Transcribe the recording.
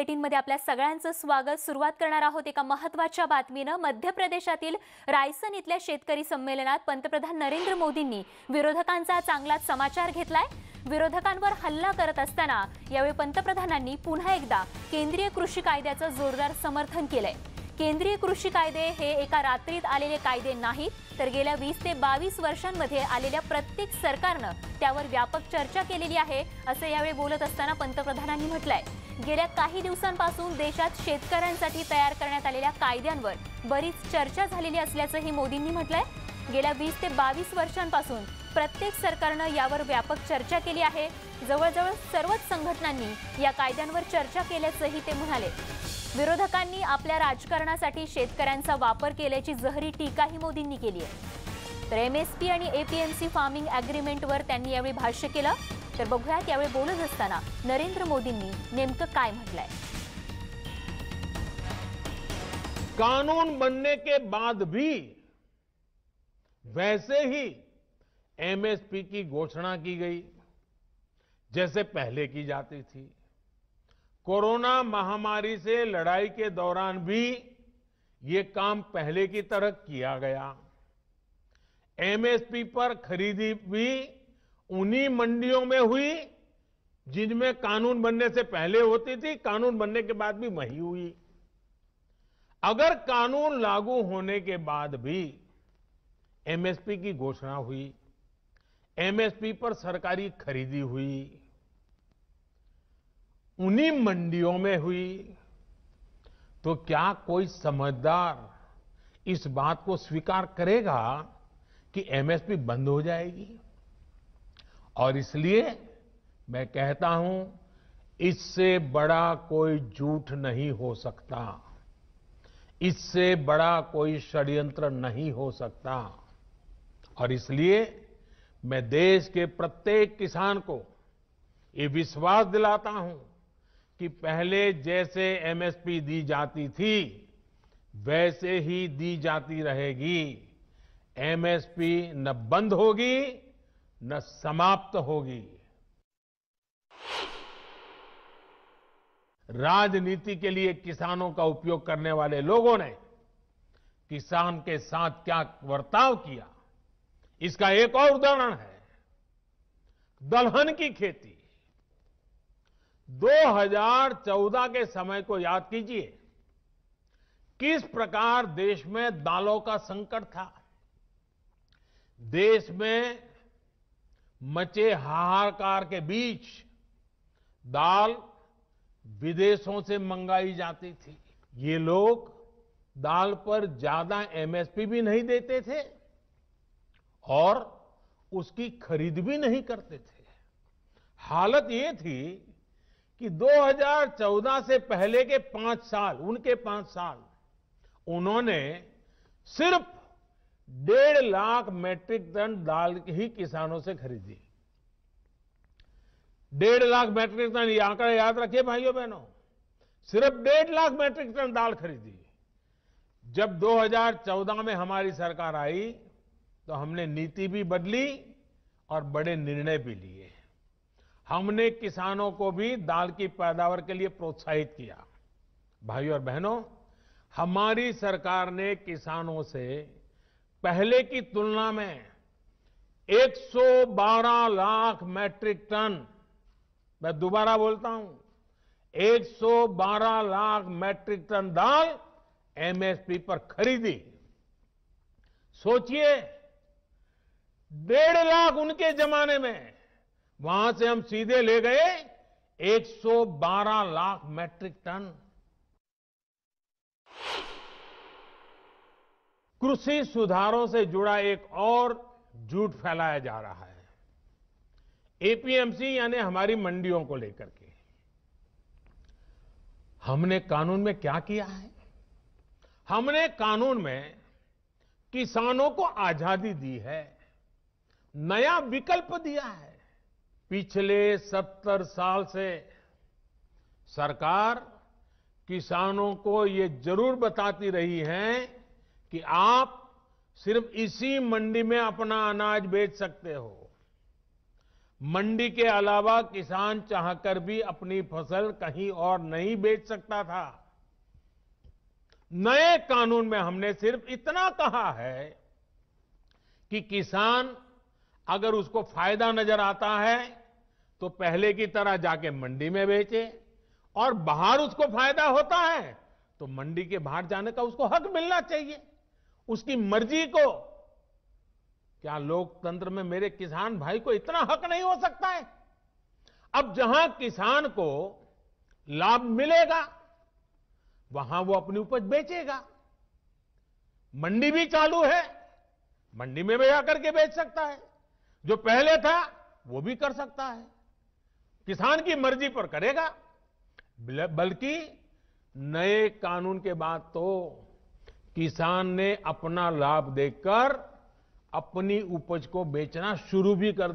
मध्ये आपल्या सगळ्यांचं स्वागत सुरुवात करणार आहोत एका महत्वाच्या बातमीनं मध्य प्रदेशातील रायसन इथल्या शेतकरी संमेलनात पंतप्रधान नरेंद्र मोदींनी विरोधकांचा चांगलाच समाचार घेतलाय विरोधकांवर हल्ला करत असताना यावेळी पंतप्रधानांनी पुन्हा एकदा केंद्रीय कृषी कायद्याचं जोरदार समर्थन केलंय केंद्रीय कृषी कायदे हे एका रात्रीत आलेले कायदे नाहीत तर गेल्या वीस ते बावीस वर्षांमध्ये आलेल्या प्रत्येक सरकारनं त्यावर व्यापक चर्चा केलेली आहे असं यावेळी बोलत असताना पंतप्रधानांनी म्हटलंय गेल्या काही दिवसांपासून देशात शेतकऱ्यांसाठी तयार करण्यात आलेल्या कायद्यांवर बरीच चर्चा झालेली असल्याचंही मोदींनी म्हटलंय गेल्या वीस ते बावीस वर्षांपासून प्रत्येक सरकारनं यावर व्यापक चर्चा केली आहे जवळजवळ सर्वच संघटनांनी या कायद्यांवर चर्चा केल्याचंही ते म्हणाले विरोधकांनी आपल्या राजकारणासाठी शेतकऱ्यांचा वापर केल्याची जहरी टीकाही मोदींनी केली आहे तर एम एस पी आणि एपीएमसी फार्मिंग अग्रीमेंटवर त्यांनी यावेळी भाष्य केलं तर नरेंद्र मोदी काय कानून बनने के बाद भी वैसे ही एमएसपी की घोषणा की गई जैसे पहले की जाती थी कोरोना महामारी से लड़ाई के दौरान भी ये काम पहले की तरह किया गया एमएसपी पर खरीदी भी उन्हीं मंडियों में हुई जिनमें कानून बनने से पहले होती थी कानून बनने के बाद भी वही हुई अगर कानून लागू होने के बाद भी एमएसपी की घोषणा हुई एमएसपी पर सरकारी खरीदी हुई उन्हीं मंडियों में हुई तो क्या कोई समझदार इस बात को स्वीकार करेगा कि एमएसपी बंद हो जाएगी और इसलिए मैं कहता हूं इससे बड़ा कोई झूठ नहीं हो सकता इससे बड़ा कोई षड्यंत्र नहीं हो सकता और इसलिए मैं देश के प्रत्येक किसान को ये विश्वास दिलाता हूं कि पहले जैसे एमएसपी दी जाती थी वैसे ही दी जाती रहेगी एमएसपी न बंद होगी न समाप्त होगी राजनीति के लिए किसानों का उपयोग करने वाले लोगों ने किसान के साथ क्या वर्ताव किया इसका एक और उदाहरण है दलहन की खेती 2014 के समय को याद कीजिए किस प्रकार देश में दालों का संकट था देश में मचे हाहाकार के बीच दाल विदेशों से मंगाई जाती थी ये लोग दाल पर ज्यादा एमएसपी भी नहीं देते थे और उसकी खरीद भी नहीं करते थे हालत ये थी कि 2014 से पहले के पांच साल उनके पांच साल उन्होंने सिर्फ डेढ़ लाख मैट्रिक टन दाल ही किसानों से खरीदी डेढ़ लाख मैट्रिक टन ये आंकड़ा याद रखिए भाइयों बहनों सिर्फ डेढ़ लाख मैट्रिक टन दाल खरीदी जब 2014 में हमारी सरकार आई तो हमने नीति भी बदली और बड़े निर्णय भी लिए हमने किसानों को भी दाल की पैदावार के लिए प्रोत्साहित किया भाइयों और बहनों हमारी सरकार ने किसानों से पहले की तुलना में 112 लाख मैट्रिक टन मैं दोबारा बोलता हूं 112 लाख मैट्रिक टन दाल एमएसपी पर खरीदी सोचिए डेढ़ लाख उनके जमाने में वहां से हम सीधे ले गए 112 लाख मैट्रिक टन कृषि सुधारों से जुड़ा एक और झूठ फैलाया जा रहा है एपीएमसी यानी हमारी मंडियों को लेकर के हमने कानून में क्या किया है हमने कानून में किसानों को आजादी दी है नया विकल्प दिया है पिछले सत्तर साल से सरकार किसानों को ये जरूर बताती रही है कि आप सिर्फ इसी मंडी में अपना अनाज बेच सकते हो मंडी के अलावा किसान चाहकर भी अपनी फसल कहीं और नहीं बेच सकता था नए कानून में हमने सिर्फ इतना कहा है कि किसान अगर उसको फायदा नजर आता है तो पहले की तरह जाके मंडी में बेचे और बाहर उसको फायदा होता है तो मंडी के बाहर जाने का उसको हक मिलना चाहिए उसकी मर्जी को क्या लोकतंत्र में मेरे किसान भाई को इतना हक नहीं हो सकता है अब जहां किसान को लाभ मिलेगा वहां वो अपनी उपज बेचेगा मंडी भी चालू है मंडी में भी आकर के बेच सकता है जो पहले था वो भी कर सकता है किसान की मर्जी पर करेगा बल्कि नए कानून के बाद तो किसान ने अपना लाभ देखकर अपनी उपज को बेचना शुरू भी कर दिया